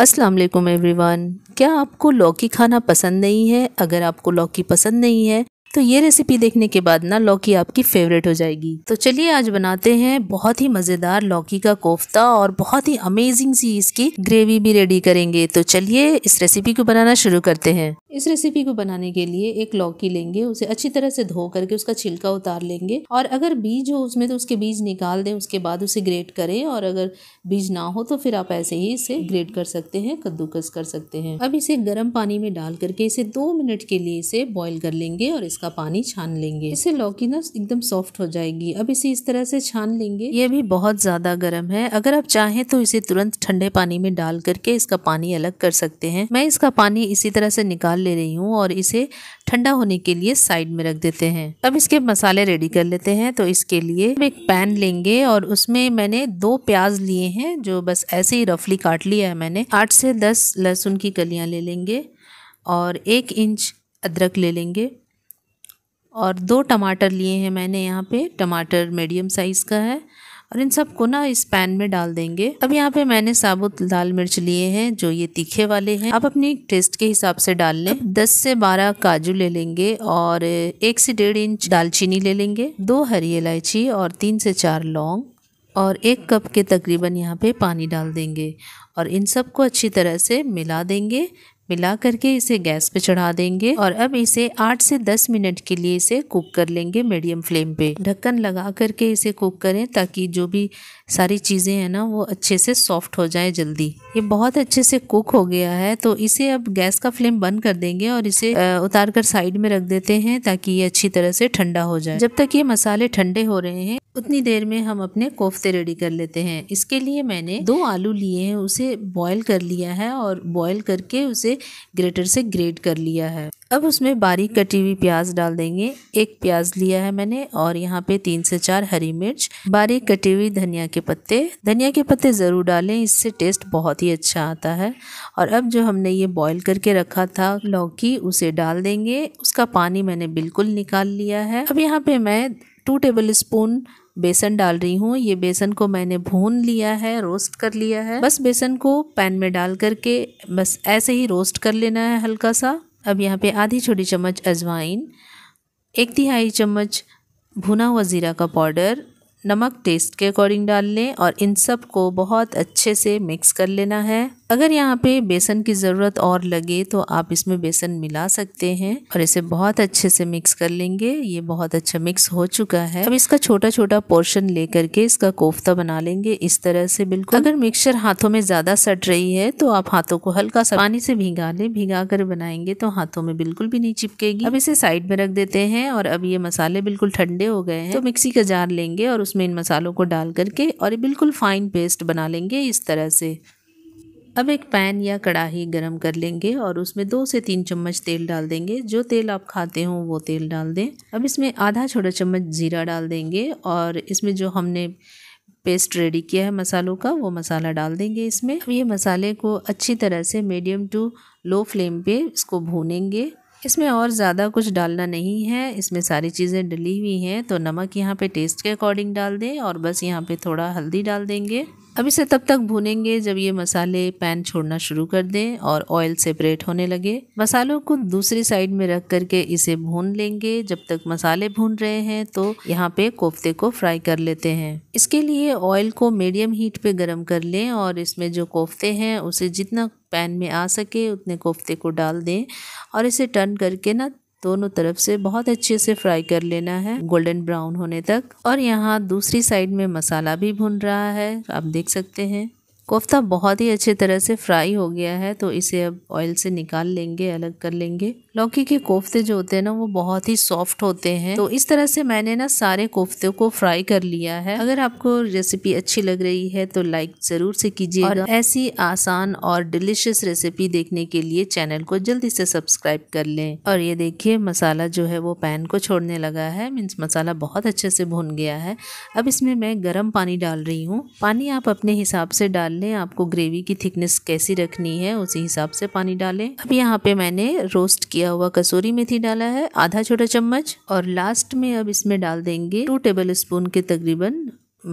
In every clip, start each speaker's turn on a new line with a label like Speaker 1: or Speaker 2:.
Speaker 1: अस्सलाम वालेकुम एवरीवन क्या आपको लौकी खाना पसंद नहीं है अगर आपको लौकी पसंद नहीं है तो ये रेसिपी देखने के बाद ना लौकी आपकी फेवरेट हो जाएगी तो चलिए आज बनाते हैं बहुत ही मज़ेदार लौकी का कोफ्ता और बहुत ही अमेजिंग सी इसकी ग्रेवी भी रेडी करेंगे तो चलिए इस रेसिपी को बनाना शुरू करते हैं इस रेसिपी को बनाने के लिए एक लौकी लेंगे उसे अच्छी तरह से धो करके उसका छिलका उतार लेंगे और अगर बीज हो उसमें तो उसके बीज निकाल दें उसके बाद उसे ग्रेट करें और अगर बीज ना हो तो फिर आप ऐसे ही इसे ग्रेट कर सकते हैं कद्दूकस कर सकते हैं अब इसे गर्म पानी में डाल करके इसे दो मिनट के लिए इसे बॉयल कर लेंगे और इस इसका पानी छान लेंगे इसे लौकी ना एकदम सॉफ्ट हो जाएगी अब इसे इस तरह से छान लेंगे ये भी बहुत ज़्यादा गर्म है अगर आप चाहें तो इसे तुरंत ठंडे पानी में डाल करके इसका पानी अलग कर सकते हैं मैं इसका पानी इसी तरह से निकाल ले रही हूँ और इसे ठंडा होने के लिए साइड में रख देते हैं अब इसके मसाले रेडी कर लेते हैं तो इसके लिए एक पैन लेंगे और उसमें मैंने दो प्याज लिए हैं जो बस ऐसे ही रफली काट लिया है मैंने आठ से दस लहसुन की कलियां ले लेंगे और एक इंच अदरक ले लेंगे और दो टमाटर लिए हैं मैंने यहाँ पे टमाटर मीडियम साइज़ का है और इन सबको ना इस पैन में डाल देंगे अब यहाँ पे मैंने साबुत लाल मिर्च लिए हैं जो ये तीखे वाले हैं आप अपनी टेस्ट के हिसाब से डाल लें दस से बारह काजू ले लेंगे और एक से डेढ़ इंच दालचीनी ले लेंगे दो हरी इलायची और तीन से चार लौंग और एक कप के तकरीबन यहाँ पे पानी डाल देंगे और इन सबको अच्छी तरह से मिला देंगे मिला करके इसे गैस पे चढ़ा देंगे और अब इसे आठ से दस मिनट के लिए इसे कुक कर लेंगे मीडियम फ्लेम पे ढक्कन लगा करके इसे कुक करें ताकि जो भी सारी चीज़ें हैं ना वो अच्छे से सॉफ्ट हो जाए जल्दी ये बहुत अच्छे से कुक हो गया है तो इसे अब गैस का फ्लेम बंद कर देंगे और इसे उतार कर साइड में रख देते हैं ताकि ये अच्छी तरह से ठंडा हो जाए जब तक ये मसाले ठंडे हो रहे हैं उतनी देर में हम अपने कोफ्ते रेडी कर लेते हैं इसके लिए मैंने दो आलू लिए हैं उसे बॉईल कर लिया है और बॉईल करके उसे ग्रेटर से ग्रेट कर लिया है अब उसमें बारीक कटी हुई प्याज डाल देंगे एक प्याज लिया है मैंने और यहाँ पे तीन से चार हरी मिर्च बारीक कटी हुई धनिया के पत्ते धनिया के पत्ते ज़रूर डालें इससे टेस्ट बहुत ही अच्छा आता है और अब जो हमने ये बॉईल करके रखा था लौकी उसे डाल देंगे उसका पानी मैंने बिल्कुल निकाल लिया है अब यहाँ पे मैं टू टेबल स्पून बेसन डाल रही हूँ ये बेसन को मैंने भून लिया है रोस्ट कर लिया है बस बेसन को पैन में डाल करके बस ऐसे ही रोस्ट कर लेना है हल्का सा अब यहाँ पे आधी छोटी चम्मच अजवाइन एक तिहाई चम्मच भुना हुआ ज़ीरा का पाउडर नमक टेस्ट के अकॉर्डिंग डाल लें और इन सब को बहुत अच्छे से मिक्स कर लेना है अगर यहाँ पे बेसन की ज़रूरत और लगे तो आप इसमें बेसन मिला सकते हैं और इसे बहुत अच्छे से मिक्स कर लेंगे ये बहुत अच्छा मिक्स हो चुका है अब इसका छोटा छोटा पोर्शन लेकर के इसका कोफ्ता बना लेंगे इस तरह से बिल्कुल अगर मिक्सचर हाथों में ज़्यादा सट रही है तो आप हाथों को हल्का सा पानी से भिगा लें भिगा कर बनाएंगे तो हाथों में बिल्कुल भी नहीं चिपकेगी अब इसे साइड में रख देते हैं और अब ये मसाले बिल्कुल ठंडे हो गए हैं तो मिक्सी का जार लेंगे और उसमें इन मसालों को डाल करके और बिल्कुल फ़ाइन पेस्ट बना लेंगे इस तरह से अब एक पैन या कढ़ाई गरम कर लेंगे और उसमें दो से तीन चम्मच तेल डाल देंगे जो तेल आप खाते हो वो तेल डाल दें अब इसमें आधा छोटा चम्मच ज़ीरा डाल देंगे और इसमें जो हमने पेस्ट रेडी किया है मसालों का वो मसाला डाल देंगे इसमें अब ये मसाले को अच्छी तरह से मीडियम टू लो फ्लेम पे इसको भूनेंगे इसमें और ज़्यादा कुछ डालना नहीं है इसमें सारी चीज़ें डली हुई हैं तो नमक यहाँ पे टेस्ट के अकॉर्डिंग डाल दें और बस यहाँ पे थोड़ा हल्दी डाल देंगे अब इसे तब तक भूनेंगे जब ये मसाले पैन छोड़ना शुरू कर दें और ऑयल सेपरेट होने लगे मसालों को दूसरी साइड में रख करके इसे भून लेंगे जब तक मसाले भून रहे हैं तो यहाँ पे कोफ्ते को फ्राई कर लेते हैं इसके लिए ऑयल को मीडियम हीट पे गर्म कर लें और इसमें जो कोफ्ते हैं उसे जितना पैन में आ सके उतने कोफ्ते को डाल दें और इसे टर्न करके ना दोनों तरफ से बहुत अच्छे से फ्राई कर लेना है गोल्डन ब्राउन होने तक और यहाँ दूसरी साइड में मसाला भी भुन रहा है आप देख सकते हैं कोफ्ता बहुत ही अच्छे तरह से फ्राई हो गया है तो इसे अब ऑयल से निकाल लेंगे अलग कर लेंगे लौकी के कोफ्ते जो होते हैं ना वो बहुत ही सॉफ्ट होते हैं तो इस तरह से मैंने ना सारे कोफ्ते को फ्राई कर लिया है अगर आपको रेसिपी अच्छी लग रही है तो लाइक ज़रूर से कीजिए ऐसी आसान और डिलिशियस रेसिपी देखने के लिए चैनल को जल्दी से सब्सक्राइब कर लें और ये देखिए मसाला जो है वो पैन को छोड़ने लगा है मीन्स मसाला बहुत अच्छे से भुन गया है अब इसमें मैं गर्म पानी डाल रही हूँ पानी आप अपने हिसाब से डाल लें आपको ग्रेवी की थिकनेस कैसी रखनी है उसी हिसाब से पानी डालें अब यहाँ पे मैंने रोस्ट किया किया हुआ कसूरी मेथी डाला है आधा छोटा चम्मच और लास्ट में अब इसमें डाल देंगे टू टेबल स्पून के तकरीबन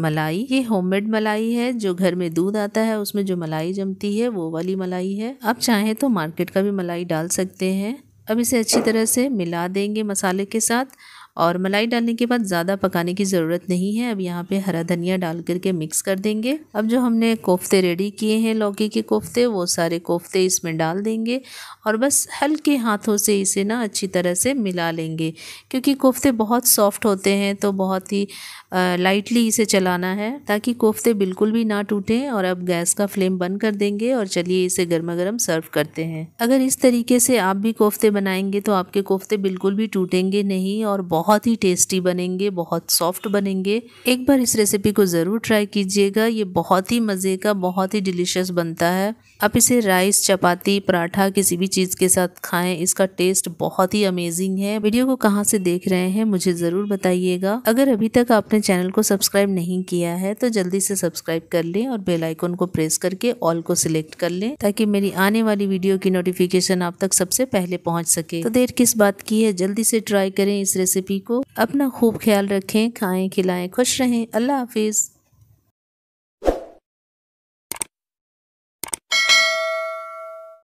Speaker 1: मलाई ये होममेड मलाई है जो घर में दूध आता है उसमें जो मलाई जमती है वो वाली मलाई है आप चाहें तो मार्केट का भी मलाई डाल सकते हैं अब इसे अच्छी तरह से मिला देंगे मसाले के साथ और मलाई डालने के बाद ज़्यादा पकाने की ज़रूरत नहीं है अब यहाँ पे हरा धनिया डाल करके मिक्स कर देंगे अब जो हमने कोफ्ते रेडी किए हैं लौकी के कोफ्ते वो सारे कोफ्ते इसमें डाल देंगे और बस हल्के हाथों से इसे ना अच्छी तरह से मिला लेंगे क्योंकि कोफ्ते बहुत सॉफ्ट होते हैं तो बहुत ही लाइटली इसे चलाना है ताकि कोफ्ते बिल्कुल भी ना टूटें और अब गैस का फ्लेम बंद कर देंगे और चलिए इसे गर्मा गर्म सर्व करते हैं अगर इस तरीके से आप भी कोफ्ते बनाएंगे तो आपके कोफ्ते बिल्कुल भी टूटेंगे नहीं और बहुत बहुत ही टेस्टी बनेंगे बहुत सॉफ्ट बनेंगे एक बार इस रेसिपी को ज़रूर ट्राई कीजिएगा ये बहुत ही मज़े का बहुत ही डिलीशियस बनता है आप इसे राइस चपाती पराठा किसी भी चीज़ के साथ खाएं इसका टेस्ट बहुत ही अमेजिंग है वीडियो को कहाँ से देख रहे हैं मुझे ज़रूर बताइएगा अगर अभी तक आपने चैनल को सब्सक्राइब नहीं किया है तो जल्दी से सब्सक्राइब कर लें और बेलाइकोन को प्रेस करके ऑल को सिलेक्ट कर लें ताकि मेरी आने वाली वीडियो की नोटिफिकेशन आप तक सबसे पहले पहुँच सके तो देर किस बात की है जल्दी से ट्राई करें इस रेसिपी को अपना खूब ख्याल रखें खाएं खिलाएं खुश रहें अल्लाह हाफिज़